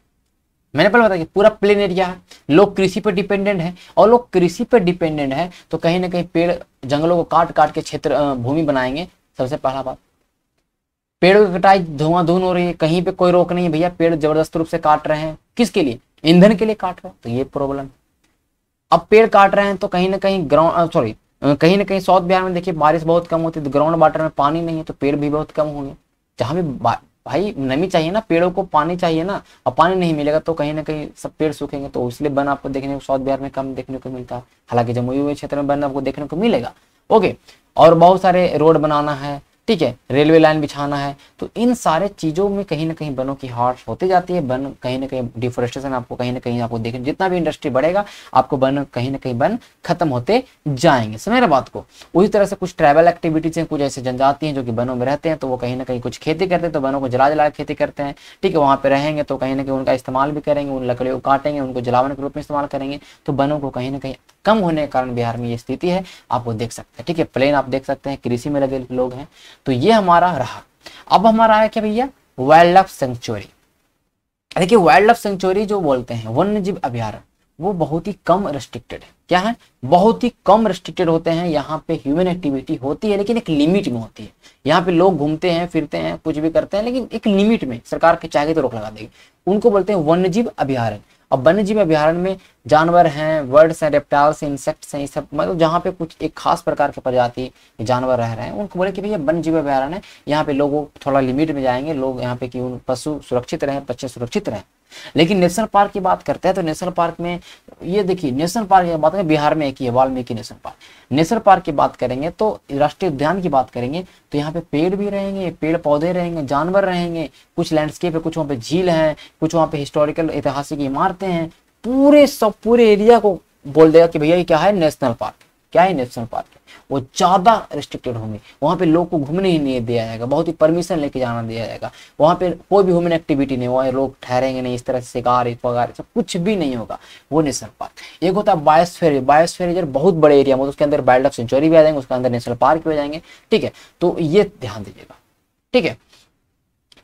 मैंने पहले बताया कि पूरा प्लेन एरिया है लोग कृषि पर डिपेंडेंट है और लोग कृषि पर डिपेंडेंट है तो कहीं ना कहीं पेड़ जंगलों को काट काट के क्षेत्र भूमि बनाएंगे सबसे पहला बात पेड़ों की कटाई धुआं धुन हो रही है कहीं पे कोई रोक नहीं है भैया पेड़ जबरदस्त रूप से काट रहे हैं किसके लिए ईंधन के लिए काट रहे हैं तो ये प्रॉब्लम है अब पेड़ काट रहे हैं तो कहीं ना कहीं ग्राउंड सॉरी कहीं ना कहीं साउथ बिहार में देखिए बारिश बहुत कम होती है तो ग्राउंड वाटर में पानी नहीं है तो पेड़ भी बहुत कम होंगे जहाँ भी भाई नमी चाहिए ना पेड़ों को पानी चाहिए ना और पानी नहीं मिलेगा तो कहीं ना कहीं सब पेड़ सूखेंगे तो इसलिए बन आपको देखने को साउथ बिहार में कम देखने को मिलता है हालांकि जमुई हुए क्षेत्र में बन आपको देखने को मिलेगा ओके और बहुत सारे रोड बनाना है ठीक है रेलवे लाइन बिछाना है तो इन सारे चीज़ों में कहीं ना कहीं बनों की हार्ट होते जाती है बन कहीं ना कहीं डिफोरेस्टेशन आपको कहीं ना कहीं आपको देखें जितना भी इंडस्ट्री बढ़ेगा आपको बन कहीं ना कहीं बन खत्म होते जाएंगे समझ रहे बात को उसी तरह से कुछ ट्रैवल एक्टिविटीज हैं कुछ ऐसे जनजाति हैं जो कि बनों में रहते हैं तो वो कहीं ना कहीं कुछ खेती करते हैं तो बनों को जला जला खेती करते हैं ठीक है वहां पर रहेंगे तो कहीं ना कहीं उनका इस्तेमाल भी करेंगे उन लकड़ियों को काटेंगे उनको जलावन के रूप में इस्तेमाल करेंगे तो बनों को कहीं ना कहीं कम होने के कारण बिहार में ये स्थिति है आप वो देख सकते हैं ठीक है प्लेन आप देख सकते हैं कृषि में लगे लोग हैं तो ये हमारा रहा अब हमारा आया क्या भैया वाइल्ड लाइफ सेंचुरी देखिए वाइल्ड लाइफ सेंचुरी जो बोलते हैं वन्य जीव अभ्यारण वो बहुत ही कम रेस्ट्रिक्टेड है क्या है बहुत ही कम रेस्ट्रिक्टेड होते हैं यहाँ पे ह्यूमन एक्टिविटी होती है लेकिन एक लिमिट में होती है यहाँ पे लोग घूमते हैं फिरते हैं कुछ भी करते हैं लेकिन एक लिमिट में सरकार के चाहे तो रोक लगा देगी उनको बोलते हैं वन्य जीव अभ्यारण्य अब वन्य जीव अभ्यारण में जानवर हैं वर्ड्स हैं रेप्टाइल्स हैं इंसेक्ट्स हैं ये सब मतलब जहाँ पे कुछ एक खास प्रकार के प्रजाति जानवर रह रहे हैं उनको बोले कि भैया वन्य जीव अभ्यारण है यहाँ पे लोग थोड़ा लिमिट में जाएंगे लोग यहाँ पे कि उन पशु सुरक्षित रहें पक्षी सुरक्षित रहें लेकिन नेशनल पार्क की बात करते हैं तो नेशनल पार्क में ये देखिए नेशनल पार्क की बात करें बिहार में एक ही है Valmiki national park national park की बात करेंगे तो राष्ट्रीय उद्यान की बात करेंगे तो यहाँ पे पेड़ भी रहेंगे पेड़ पौधे रहेंगे जानवर रहेंगे कुछ लैंडस्केप है कुछ वहाँ पे झील है कुछ वहाँ पे हिस्टोरिकल ऐतिहासिक इमारतें हैं पूरे सब पूरे एरिया को बोल देगा कि भैया ये क्या है नेशनल पार्क क्या है नेशनल पार्क वो ज़्यादा रिस्ट्रिक्टेड होंगे वहां पे लोग को घूमने ही नहीं दिया जाएगा बहुत ही परमिशन लेके जाना दिया जाएगा वहां पे कोई भी ह्यूमन एक्टिविटी नहीं वहाँ लोग ठहरेंगे नहीं इस तरह से शिकार वगैरह सब कुछ भी नहीं होगा वो नेशनल पार्क एक होता है बायोस्फेयर बायोस्फेयर रिजर्व बहुत बड़े एरिया में उसके अंदर वाइल्ड लाइफ सेंचुरी भी आ जाएंगे उसके अंदर नेशनल पार्क भी आ जाएंगे ठीक है तो ये ध्यान दीजिएगा ठीक है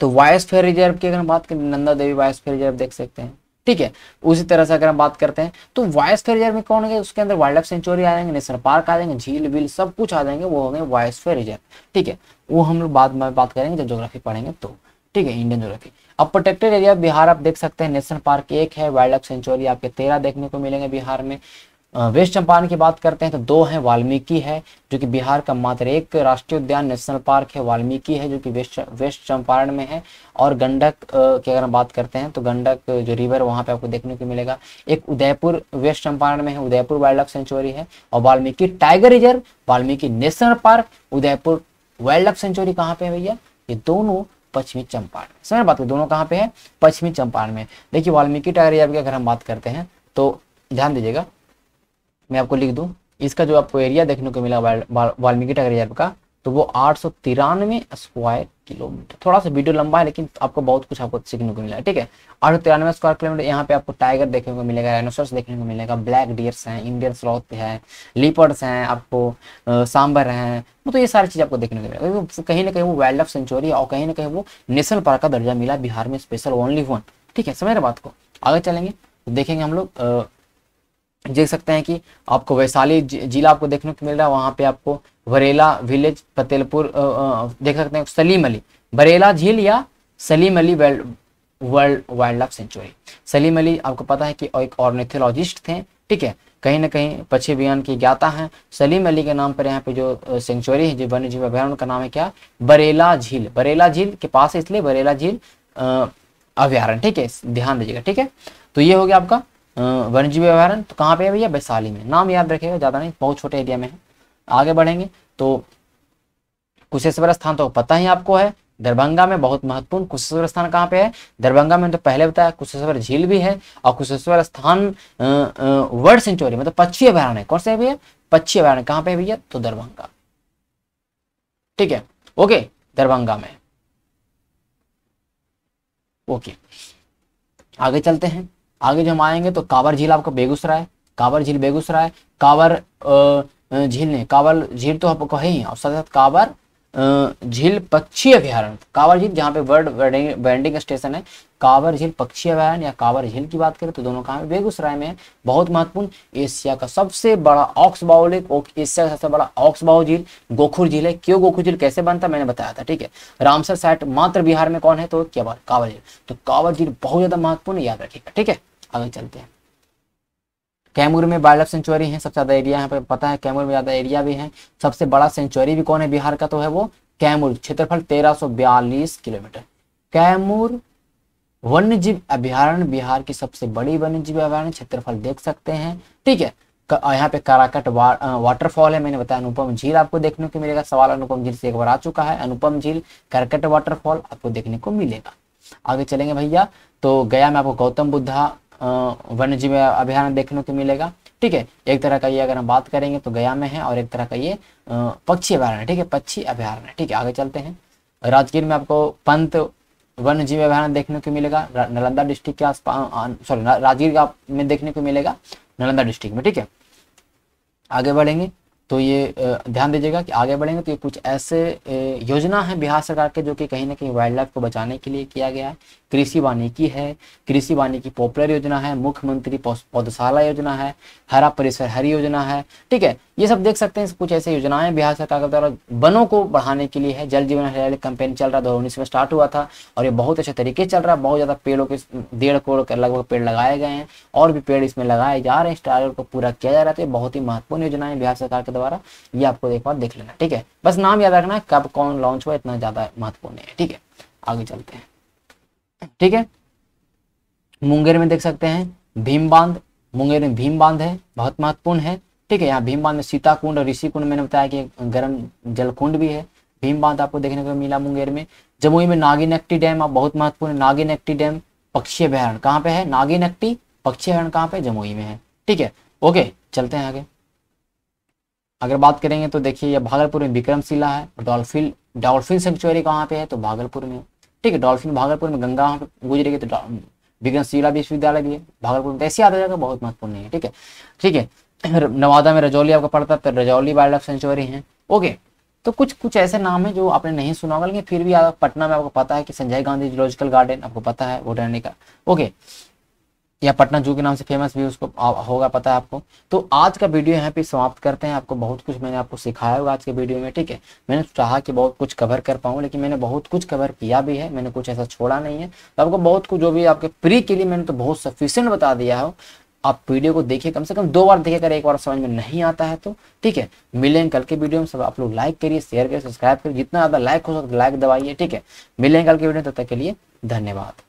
तो वायसफेयर रिजर्व की अगर हम बात करें नंदा देवी वायसफेयर रिजर्व देख सकते हैं ठीक है उसी तरह से अगर हम बात करते हैं तो वायस्फेयर रिजर्व में कौन है उसके अंदर वाइल्ड लाइफ सेंचुरी आ जाएंगे नेशनल पार्क आ जाएंगे झील वील सब कुछ आ जाएंगे वो होंगे वायस्फेयर रिजर्व ठीक है वो हम लोग बाद में बात करेंगे जब जोग्राफी पढ़ेंगे तो ठीक है इंडियन ज्योग्राफी अब प्रोटेक्टेड एरिया बिहार आप देख सकते हैं नेशनल पार्क एक है वाइल्ड लाइफ सेंचुरी आपके तेरह देखने को मिलेंगे बिहार में वेस्ट चंपारण की बात करते हैं तो दो हैं वाल्मीकि है जो कि बिहार का मात्र एक राष्ट्रीय उद्यान नेशनल पार्क है वाल्मीकि है जो कि वेस्ट वेस्ट चंपारण में है और गंडक की अगर हम बात करते हैं तो गंडक जो रिवर वहां पे आपको देखने को मिलेगा एक उदयपुर वेस्ट चंपारण में है उदयपुर वाइल्ड लाइफ सेंचुरी है और Valmiki tiger reserve Valmiki national park Udaipur wildlife sanctuary कहाँ पे है भैया ये दोनों पश्चिमी चंपारण समय बात करें दोनों कहाँ पे है पश्चिमी चंपारण में देखिए वाल्मीकि टाइगर रिजर्व की अगर हम बात करते हैं तो ध्यान दीजिएगा मैं आपको लिख दूँ इसका जो आपको एरिया देखने को मिला वाल्मीकि टाइगर रिजर्व का तो वो आठ सौ तिरानवे स्क्वायर किलोमीटर थोड़ा सा वीडियो लंबा है लेकिन आपको बहुत कुछ आपको सीखने को मिला ठीक है आठ सौ तिरानवे स्क्वायर किलोमीटर यहाँ पे आपको टाइगर देखने को मिलेगा रेनोसर्स देखने को मिलेगा ब्लैक डियर्स हैं इंडियन स्लॉथ है लीपर्स हैं आपको सांबर हैं तो ये सारी चीज़ आपको देखने को मिलेगा कहीं ना कहीं वो वाइल्ड लाइफ सेंचुरी और कहीं ना कहीं वो नेशनल पार्क का दर्जा मिला बिहार में स्पेशल ओनली वन ठीक है समझ रहे बात को आगे चलेंगे तो देखेंगे हम लोग देख सकते हैं कि आपको वैशाली जिला आपको देखने को मिल रहा है वहां पे आपको वरेला विलेज फतेलपुर देख सकते हैं सलीम अली बरेला झील या Salim Ali world wildlife sanctuary Salim Ali आपको पता है कि एक ऑर्निथोलॉजिस्ट थे ठीक है कहीं ना कहीं पक्षी अभियान की ज्ञाता है सलीम अली के नाम पर यहाँ पे जो सेंचुरी है जो वन्य जीव अभ्यारण का नाम है क्या बरेला झील बरेला झील के पास है इसलिए बरेला झील अभ्यारण ठीक है ध्यान दीजिएगा ठीक है तो ये हो गया आपका वन्यजीवी अभ्यारण तो कहाँ पे है भैया वैशाली में नाम याद रखेगा ज़्यादा नहीं बहुत छोटे एरिया में है आगे बढ़ेंगे तो कुशेश्वर स्थान तो पता ही आपको है दरभंगा में बहुत महत्वपूर्ण कुशेश्वर स्थान कहाँ पे है दरभंगा में तो पहले बताया कुशेश्वर झील भी है और कुशेश्वर स्थान वर्ल्ड सेंचुरी मतलब पक्षी अभ्यारण है कौन से है भैया पक्षी अभ्यारण कहाँ पे है भैया तो दरभंगा ठीक है ओके दरभंगा में ओके आगे चलते हैं आगे जो हम आएंगे तो कांवर झील आपका बेगूसराय कांवर झील बेगूसराय कांवर झील नहीं कांवर झील तो आपको है ही और साथ साथ कांवर झील पक्षी अभ्यारण कांवर झील जहाँ पे वर्ड बैंडिंग स्टेशन है कांवर झील पक्षी अभ्यारण या कावर झील की बात करें तो दोनों कहाँ बेगूसराय में बहुत महत्वपूर्ण एशिया का सबसे बड़ा ऑक्स बाउलिक एशिया का सबसे बड़ा ऑक्स बाउ झील गोखुर झील है क्यों गोखुर झील कैसे बनता मैंने बताया था ठीक है रामसर साइट मात्र बिहार में कौन है तो क्या कांवर झील तो कांवर झील बहुत ज्यादा महत्वपूर्ण याद रखेगा ठीक है आगे चलते हैं कैमूर में वाइल्ड लाइफ सेंचुरी है सबसे ज़्यादा एरिया यहाँ पे पता है कैमूर में ज़्यादा एरिया भी है सबसे बड़ा सेंचुरी भी कौन है बिहार का तो है वो कैमूर क्षेत्रफल तेरह किलोमीटर कैमूर वन्य जीव अभ्यारण्य बिहार की सबसे बड़ी वन्य जीव अभ्यारण क्षेत्रफल देख सकते हैं ठीक है यहाँ पे काराकट वा, वाटरफॉल है मैंने बताया अनुपम झील आपको देखने को मिलेगा सवाल अनुपम झील से एक बार आ चुका है अनुपम झील करकट वाटरफॉल आपको देखने को मिलेगा आगे चलेंगे भैया तो गया में आपको गौतम बुद्धा वन्य जीव देखने को मिलेगा ठीक है एक तरह का ये अगर हम बात करेंगे तो गया में है और एक तरह का ये पक्षी अभ्यारण्य ठीक है पक्षी अभ्यारण्य ठीक है आगे चलते हैं राजगीर में आपको पंत वन्य जीव अभ्यारण देखने को मिलेगा नालंदा डिस्ट्रिक्ट के आसपास सॉरी राजगीर में देखने को मिलेगा नालंदा डिस्ट्रिक्ट में ठीक है आगे बढ़ेंगे तो ये ध्यान दीजिएगा कि आगे बढ़ेंगे तो ये कुछ ऐसे योजना है बिहार सरकार के जो कि कहीं ना कहीं वाइल्ड लाइफ को बचाने के लिए किया गया है कृषि वानिकी है कृषि वानिकी पॉपुलर योजना है मुख्यमंत्री पौधशाला योजना है हरा परिसर हरी योजना है ठीक है ये सब देख सकते हैं कुछ ऐसे योजनाएं बिहार सरकार के द्वारा वनों को बढ़ाने के लिए है जल जीवन हरियाली कंपेन चल रहा दो उन्नीस में स्टार्ट हुआ था और ये बहुत अच्छे तरीके चल रहा है बहुत ज़्यादा पेड़ों के डेढ़ करोड़ के लगभग पेड़ लगाए गए हैं और भी पेड़ इसमें लगाए जा रहे हैं इस को पूरा किया जा रहा है तो बहुत ही महत्वपूर्ण योजना है बिहार सरकार के दोबारा ये आपको एक बार देख लेना ठीक है बस नाम याद रखना कब कौन लॉन्च हुआ इतना ज़्यादा महत्वपूर्ण है ठीक है आगे चलते हैं ठीक है मुंगेर में देख सकते हैं भीम बांध मुंगेर में भीम बांध है बहुत महत्वपूर्ण है ठीक है यहाँ भीम बांध में सीता कुंड और ऋषि कुंड मैंने बताया कि गर्म जल कुंड भी है भीम बांध आपको देखने को मिला मुंगेर में जमुई में नागिन एक्टी डैम आप बहुत महत्वपूर्ण है नागिन एक्टी डैम पक्षी अभ्यारण कहाँ पे है नागिन एक्टी पक्षी अभ्यारण कहाँ पे जमुई में है ठीक है ओके चलते हैं आगे अगर बात करेंगे तो देखिए ये भागलपुर में विक्रमशिला है डॉल्फिन डॉल्फिन सेंचुरी कहाँ पे है तो भागलपुर में ठीक है डॉल्फिन भागलपुर में गंगा गुजरेगी तो विक्रमशिला विश्वविद्यालय भी है भागलपुर में तो ऐसी याद आ जाएगा बहुत महत्वपूर्ण है ठीक है ठीक है नवादा में रजौली आपका पड़ता है तो रजौली वाइल्ड लाइफ सेंचुरी है ओके तो कुछ कुछ ऐसे नाम है जो आपने नहीं सुना होगा लेकिन फिर भी पटना में आपको पता है कि संजय गांधी जूलॉजिकल गार्डन आपको पता है वो रहने का ओके या पटना जू के नाम से फेमस भी उसको होगा पता है आपको तो आज का वीडियो यहाँ पे समाप्त करते हैं आपको बहुत कुछ मैंने आपको सिखाया होगा आज के वीडियो में ठीक है मैंने चाहा कि बहुत कुछ कवर कर पाऊँ लेकिन मैंने बहुत कुछ कवर किया भी है मैंने कुछ ऐसा छोड़ा नहीं है तो आपको बहुत कुछ जो भी आपके प्री के लिए मैंने तो बहुत सफिशियंट बता दिया हो आप वीडियो को देखिए कम से कम दो बार देखिए अगर एक बार समझ में नहीं आता है तो ठीक है मिलेंगे कल के वीडियो में सब आप लोग लाइक करिए शेयर करिए सब्सक्राइब करिए जितना ज़्यादा लाइक हो सकता है लाइक दबाइए ठीक है मिलेंगे कल के वीडियो तब तक के लिए धन्यवाद